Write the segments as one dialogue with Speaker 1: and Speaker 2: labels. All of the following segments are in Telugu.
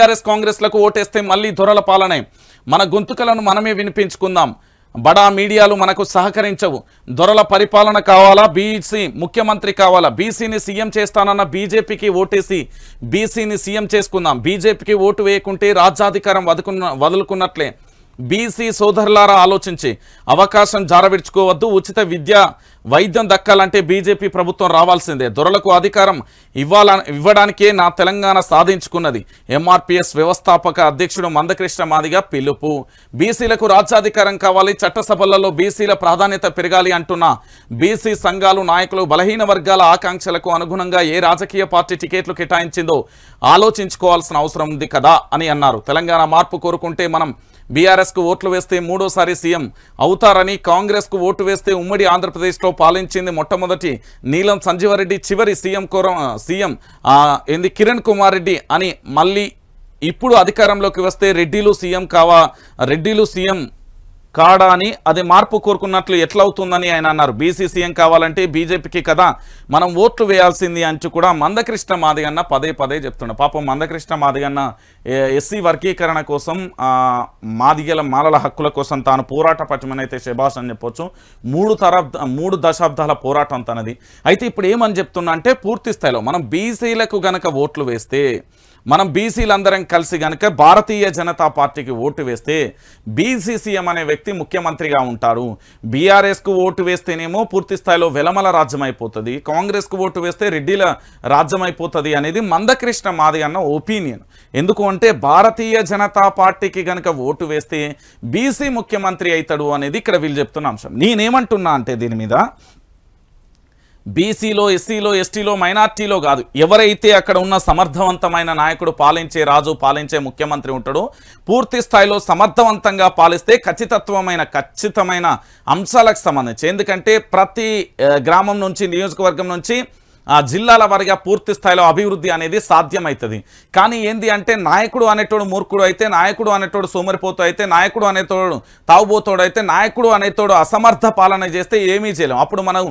Speaker 1: టీఆర్ఎస్ కాంగ్రెస్లకు ఓటేస్తే మళ్ళీ దొరల పాలనే మన గొంతుకలను మనమే వినిపించుకుందాం బడా మీడియాలు మనకు సహకరించవు దొరల పరిపాలన కావాలా బీసీ ముఖ్యమంత్రి కావాలా బీసీని సీఎం చేస్తానన్న బీజేపీకి ఓటేసి బీసీని సీఎం చేసుకుందాం బీజేపీకి ఓటు వేయకుంటే రాజ్యాధికారం వదుకున్న వదులుకున్నట్లే బీసీ సోదరులారా ఆలోచించి అవకాశం జారవిడ్చుకోవద్దు ఉచిత విద్య వైద్యం దక్కాలంటే బీజేపీ ప్రభుత్వం రావాల్సిందే దొరలకు అధికారం ఇవ్వాల ఇవ్వడానికే నా తెలంగాణ సాధించుకున్నది ఎంఆర్పిఎస్ వ్యవస్థాపక అధ్యక్షుడు మందకృష్ణ మాదిగా పిలుపు బీసీలకు రాజ్యాధికారం కావాలి చట్టసభలలో బీసీల ప్రాధాన్యత పెరగాలి అంటున్న బీసీ సంఘాలు నాయకులు బలహీన వర్గాల ఆకాంక్షలకు అనుగుణంగా ఏ రాజకీయ పార్టీ టికెట్లు కేటాయించిందో ఆలోచించుకోవాల్సిన అవసరం ఉంది కదా అని అన్నారు తెలంగాణ మార్పు కోరుకుంటే మనం బీఆర్ఎస్కు ఓట్లు వేస్తే మూడోసారి సీఎం అవుతారని కాంగ్రెస్కు ఓటు వేస్తే ఉమ్మడి ఆంధ్రప్రదేశ్లో పాలించింది మొట్టమొదటి నీలం సంజీవారెడ్డి చివరి సీఎం కోర సీఎం ఏంది కిరణ్ కుమార్ రెడ్డి అని మళ్ళీ ఇప్పుడు అధికారంలోకి వస్తే రెడ్డిలు సీఎం కావా రెడ్డిలు సీఎం కాడా అని అది మార్పు కోరుకున్నట్లు ఎట్లవుతుందని ఆయన అన్నారు బీసీ సీఎం కావాలంటే బీజేపీకి కదా మనం ఓట్లు వేయాల్సింది అంటూ కూడా మందకృష్ణ మాదిగన్న పదే పదే చెప్తున్నాడు పాపం మందకృష్ణ మాదిగన్న ఎస్సీ వర్గీకరణ కోసం మాదిగల మాలల హక్కుల కోసం తాను పోరాట అయితే శభాష్ అని చెప్పొచ్చు మూడు తర మూడు దశాబ్దాల పోరాటం తనది అయితే ఇప్పుడు ఏమని చెప్తున్నా అంటే పూర్తి స్థాయిలో మనం బీసీలకు గనక ఓట్లు వేస్తే మనం బీసీలందరం కలిసి కనుక భారతీయ జనతా పార్టీకి ఓటు వేస్తే బీసీసీఎం అనే వ్యక్తి ముఖ్యమంత్రిగా ఉంటారు బీఆర్ఎస్కు ఓటు వేస్తేనేమో పూర్తి స్థాయిలో వెలమల రాజ్యం అయిపోతుంది కాంగ్రెస్కు ఓటు వేస్తే రెడ్డిల రాజ్యం అయిపోతుంది అనేది మందకృష్ణ మాది అన్న ఒపీనియన్ ఎందుకు అంటే భారతీయ జనతా పార్టీకి కనుక ఓటు వేస్తే బీసీ ముఖ్యమంత్రి అవుతాడు అనేది ఇక్కడ వీళ్ళు చెప్తున్న అంశం నేనేమంటున్నా అంటే దీని మీద బీసీలో ఎస్సీలో ఎస్టీలో మైనార్టీలో కాదు ఎవరైతే అక్కడ ఉన్న సమర్థవంతమైన నాయకుడు పాలించే రాజు పాలించే ముఖ్యమంత్రి ఉంటాడో పూర్తి స్థాయిలో సమర్థవంతంగా పాలిస్తే ఖచ్చితత్వమైన ఖచ్చితమైన అంశాలకు సంబంధించి ఎందుకంటే ప్రతి గ్రామం నుంచి నియోజకవర్గం నుంచి ఆ జిల్లాల వారిగా పూర్తి స్థాయిలో అభివృద్ధి అనేది సాధ్యమవుతుంది కానీ ఏంది అంటే నాయకుడు అనేటోడు మూర్ఖుడు అయితే నాయకుడు అనేటోడు సోమరిపోతూ అయితే నాయకుడు అనేతోడు తావుబోతోడు అయితే నాయకుడు అనేతోడు అసమర్థ పాలన చేస్తే ఏమీ చేయలేం అప్పుడు మనం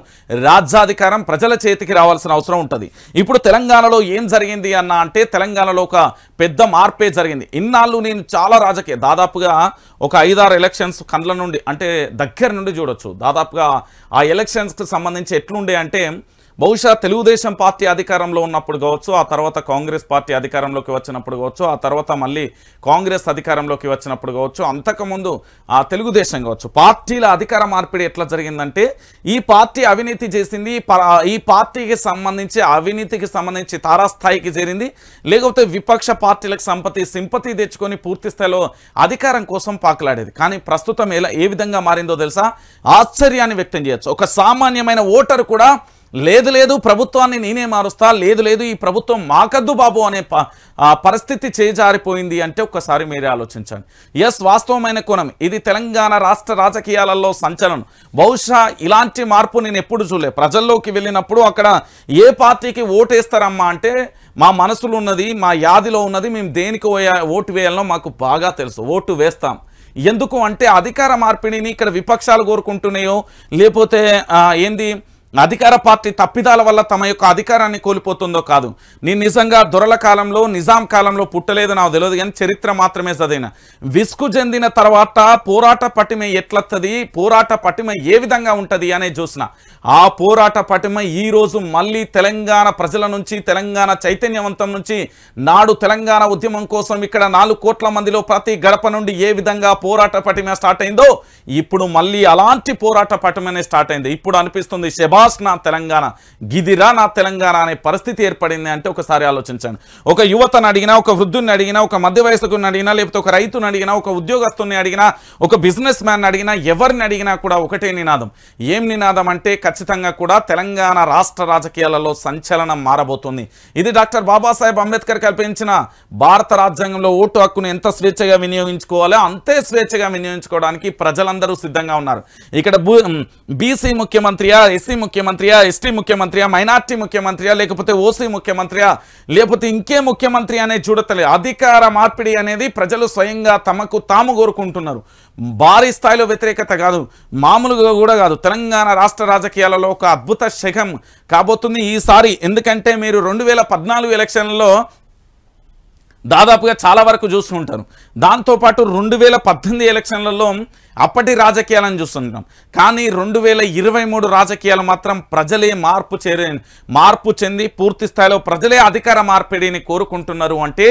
Speaker 1: రాజ్యాధికారం ప్రజల చేతికి రావాల్సిన అవసరం ఉంటుంది ఇప్పుడు తెలంగాణలో ఏం జరిగింది అన్న అంటే తెలంగాణలో ఒక పెద్ద మార్పే జరిగింది ఇన్నాళ్ళు నేను చాలా రాజకీయ దాదాపుగా ఒక ఐదారు ఎలక్షన్స్ కండ్ల నుండి అంటే దగ్గర నుండి చూడొచ్చు దాదాపుగా ఆ ఎలక్షన్స్కి సంబంధించి ఎట్లుండే అంటే బహుశా తెలుగుదేశం పార్టీ అధికారంలో ఉన్నప్పుడు కావచ్చు ఆ తర్వాత కాంగ్రెస్ పార్టీ అధికారంలోకి వచ్చినప్పుడు కావచ్చు ఆ తర్వాత మళ్ళీ కాంగ్రెస్ అధికారంలోకి వచ్చినప్పుడు కావచ్చు అంతకుముందు ఆ తెలుగుదేశం కావచ్చు పార్టీల అధికార మార్పిడి ఎట్లా జరిగిందంటే ఈ పార్టీ అవినీతి చేసింది ఈ పార్టీకి సంబంధించి అవినీతికి సంబంధించి తారాస్థాయికి చేరింది లేకపోతే విపక్ష పార్టీలకు సంపతి సింపతి తెచ్చుకొని పూర్తి స్థాయిలో అధికారం కోసం పాకులాడేది కానీ ప్రస్తుతం ఎలా ఏ విధంగా మారిందో తెలుసా ఆశ్చర్యాన్ని వ్యక్తం చేయొచ్చు ఒక సామాన్యమైన ఓటరు కూడా లేదు లేదు ప్రభుత్వాన్ని నేనే మారుస్తా లేదు లేదు ఈ ప్రభుత్వం మాకద్దు బాబు అనే పరిస్థితి చేజారిపోయింది అంటే ఒక్కసారి మీరే ఆలోచించండి ఎస్ వాస్తవమైన కోణం ఇది తెలంగాణ రాష్ట్ర రాజకీయాలలో సంచలనం బహుశా ఇలాంటి మార్పు నేను ఎప్పుడు చూడలే ప్రజల్లోకి వెళ్ళినప్పుడు అక్కడ ఏ పార్టీకి ఓటేస్తారమ్మా అంటే మా మనసులో ఉన్నది మా యాదిలో ఉన్నది మేము దేనికి ఓటు వేయాలనో మాకు బాగా తెలుసు ఓటు వేస్తాం ఎందుకు అంటే అధికార మార్పిడిని ఇక్కడ విపక్షాలు కోరుకుంటున్నాయో లేకపోతే ఏంది అధికార పార్టీ తప్పిదాల వల్ల తమ యొక్క అధికారాన్ని కోల్పోతుందో కాదు నేను నిజంగా దొరల కాలంలో నిజాం కాలంలో పుట్టలేదు నాకు తెలియదు కానీ చరిత్ర మాత్రమే చదివిన విసుకు చెందిన తర్వాత పోరాట పటిమ ఎట్లత్తది పోరాట పటిమ ఏ విధంగా ఉంటుంది అనే చూసిన ఆ పోరాట పటిమ ఈరోజు మళ్ళీ తెలంగాణ ప్రజల నుంచి తెలంగాణ చైతన్యవంతం నుంచి నాడు తెలంగాణ ఉద్యమం కోసం ఇక్కడ నాలుగు కోట్ల మందిలో ప్రతి గడప నుండి ఏ విధంగా పోరాట పటిమ స్టార్ట్ అయిందో ఇప్పుడు మళ్ళీ అలాంటి పోరాట పటిమనే స్టార్ట్ అయింది ఇప్పుడు అనిపిస్తుంది శబా షబాస్ నా తెలంగాణ గిదిరా నా తెలంగాణ అనే పరిస్థితి ఏర్పడింది అంటే ఒకసారి ఆలోచించాను ఒక యువతను అడిగినా ఒక వృద్ధుని అడిగినా ఒక మధ్య వయసుకుని అడిగినా లేకపోతే ఒక రైతుని అడిగినా ఒక ఉద్యోగస్తుని అడిగినా ఒక బిజినెస్ మ్యాన్ అడిగినా ఎవరిని అడిగినా కూడా ఒకటే నినాదం ఏం నినాదం అంటే ఖచ్చితంగా కూడా తెలంగాణ రాష్ట్ర రాజకీయాలలో సంచలనం మారబోతుంది ఇది డాక్టర్ బాబాసాహెబ్ అంబేద్కర్ కల్పించిన భారత రాజ్యాంగంలో ఓటు హక్కును ఎంత స్వేచ్ఛగా వినియోగించుకోవాలో అంతే స్వేచ్ఛగా వినియోగించుకోవడానికి ప్రజలందరూ సిద్ధంగా ఉన్నారు ఇక్కడ బీసీ ముఖ్యమంత్రియా ఎస్సీ ముఖ్యమంత్రి ముఖ్యమంత్రియా ఎస్టీ ముఖ్యమంత్రియా మైనార్టీ ముఖ్యమంత్రియా లేకపోతే ఓసీ ముఖ్యమంత్రియా లేకపోతే ఇంకే ముఖ్యమంత్రి అనే చూడతలే అధికార మార్పిడి అనేది ప్రజలు స్వయంగా తమకు తాము కోరుకుంటున్నారు భారీ స్థాయిలో వ్యతిరేకత కాదు మామూలుగా కూడా కాదు తెలంగాణ రాష్ట్ర రాజకీయాలలో ఒక అద్భుత శకం కాబోతుంది ఈసారి ఎందుకంటే మీరు రెండు వేల పద్నాలుగు ఎలక్షన్లలో దాదాపుగా చాలా వరకు చూస్తూ ఉంటారు దాంతోపాటు రెండు వేల పద్దెనిమిది ఎలక్షన్లలో అప్పటి రాజకీయాలను చూస్తుంటాం కానీ రెండు వేల ఇరవై మూడు రాజకీయాలు మాత్రం ప్రజలే మార్పు చేరే మార్పు చెంది పూర్తి స్థాయిలో ప్రజలే అధికార మార్పిడిని కోరుకుంటున్నారు అంటే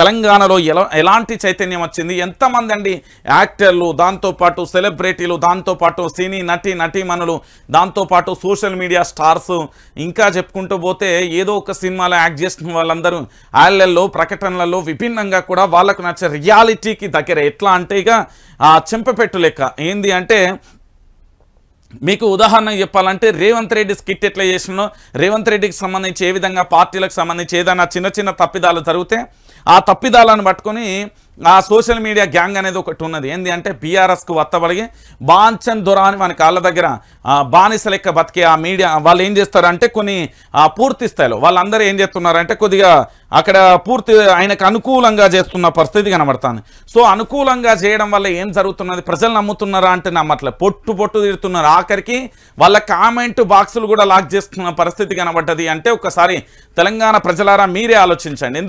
Speaker 1: తెలంగాణలో ఎలా ఎలాంటి చైతన్యం వచ్చింది ఎంతమంది అండి యాక్టర్లు దాంతోపాటు సెలబ్రిటీలు దాంతోపాటు సినీ నటి నటీమణులు దాంతోపాటు సోషల్ మీడియా స్టార్స్ ఇంకా చెప్పుకుంటూ పోతే ఏదో ఒక సినిమాలో యాక్ట్ చేసిన వాళ్ళందరూ ఆళ్ళల్లో ప్రకటనలలో ఛానల్లో విభిన్నంగా కూడా వాళ్ళకు నచ్చే రియాలిటీకి దగ్గర ఎట్లా అంటే ఇక చెంపపెట్టు లెక్క ఏంది అంటే మీకు ఉదాహరణ చెప్పాలంటే రేవంత్ రెడ్డి స్కిట్ ఎట్లా చేసినో రేవంత్ రెడ్డికి సంబంధించి ఏ విధంగా పార్టీలకు సంబంధించి ఏదైనా చిన్న చిన్న తప్పిదాలు జరిగితే ఆ తప్పిదాలను పట్టుకొని ఆ సోషల్ మీడియా గ్యాంగ్ అనేది ఒకటి ఉన్నది ఏంది అంటే బీఆర్ఎస్కు వత్తబడిగి బాంచన్ దురా అని మన కాళ్ళ దగ్గర బానిస లెక్క బతికే ఆ మీడియా వాళ్ళు ఏం చేస్తారంటే కొన్ని పూర్తి స్థాయిలో వాళ్ళందరూ ఏం చేస్తున్నారంటే కొద్దిగా అక్కడ పూర్తి ఆయనకు అనుకూలంగా చేస్తున్న పరిస్థితి కనబడుతుంది సో అనుకూలంగా చేయడం వల్ల ఏం జరుగుతున్నది ప్రజలు నమ్ముతున్నారా అంటే నమ్మట్లేదు పొట్టు పొట్టు తిడుతున్నారు ఆఖరికి వాళ్ళ కామెంట్ బాక్సులు కూడా లాక్ చేస్తున్న పరిస్థితి కనబడ్డది అంటే ఒకసారి తెలంగాణ ప్రజలారా మీరే ఆలోచించండి